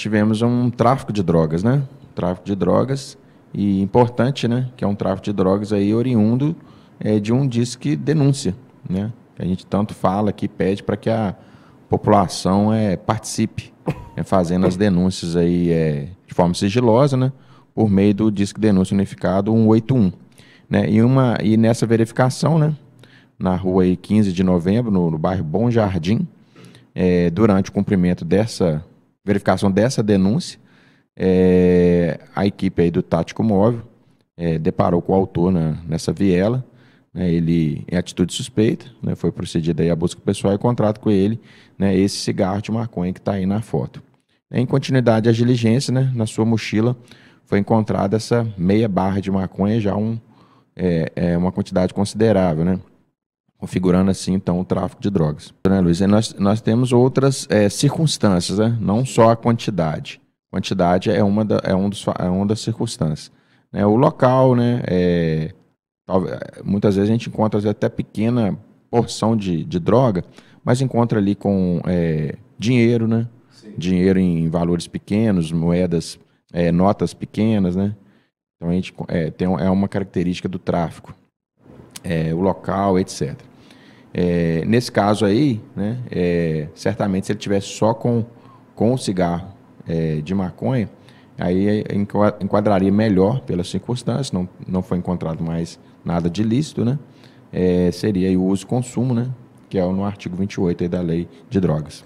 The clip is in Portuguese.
tivemos um tráfico de drogas, né? Tráfico de drogas e importante, né? Que é um tráfico de drogas aí oriundo é, de um disque denúncia, né? Que a gente tanto fala que pede para que a população é, participe, é, fazendo as denúncias aí é, de forma sigilosa, né? Por meio do disque denúncia unificado 181, né? E uma e nessa verificação, né? Na rua aí 15 de novembro, no, no bairro Bom Jardim, é, durante o cumprimento dessa verificação dessa denúncia, é, a equipe aí do Tático Móvel é, deparou com o autor na, nessa viela, né, ele em atitude suspeita, né, foi procedida aí a busca pessoal e contrato com ele, né, esse cigarro de maconha que está aí na foto. Em continuidade às diligências, né, na sua mochila foi encontrada essa meia barra de maconha, já um, é, é uma quantidade considerável, né? configurando assim então o tráfico de drogas. Né, Luiz? E nós, nós temos outras é, circunstâncias, né? não só a quantidade. Quantidade é uma, da, é um dos, é uma das circunstâncias. Né? O local, né? É, é muitas vezes a gente encontra vezes, até pequena porção de, de droga, mas encontra ali com é, dinheiro, né? Dinheiro em valores pequenos, moedas, é, notas pequenas, né? Então a gente é, tem, é uma característica do tráfico, é, o local, etc. É, nesse caso aí, né, é, certamente se ele tivesse só com, com o cigarro é, de maconha, aí é, enquadraria melhor pelas circunstâncias, não, não foi encontrado mais nada de lícito, né? É, seria o uso e consumo, né? Que é no artigo 28 da lei de drogas.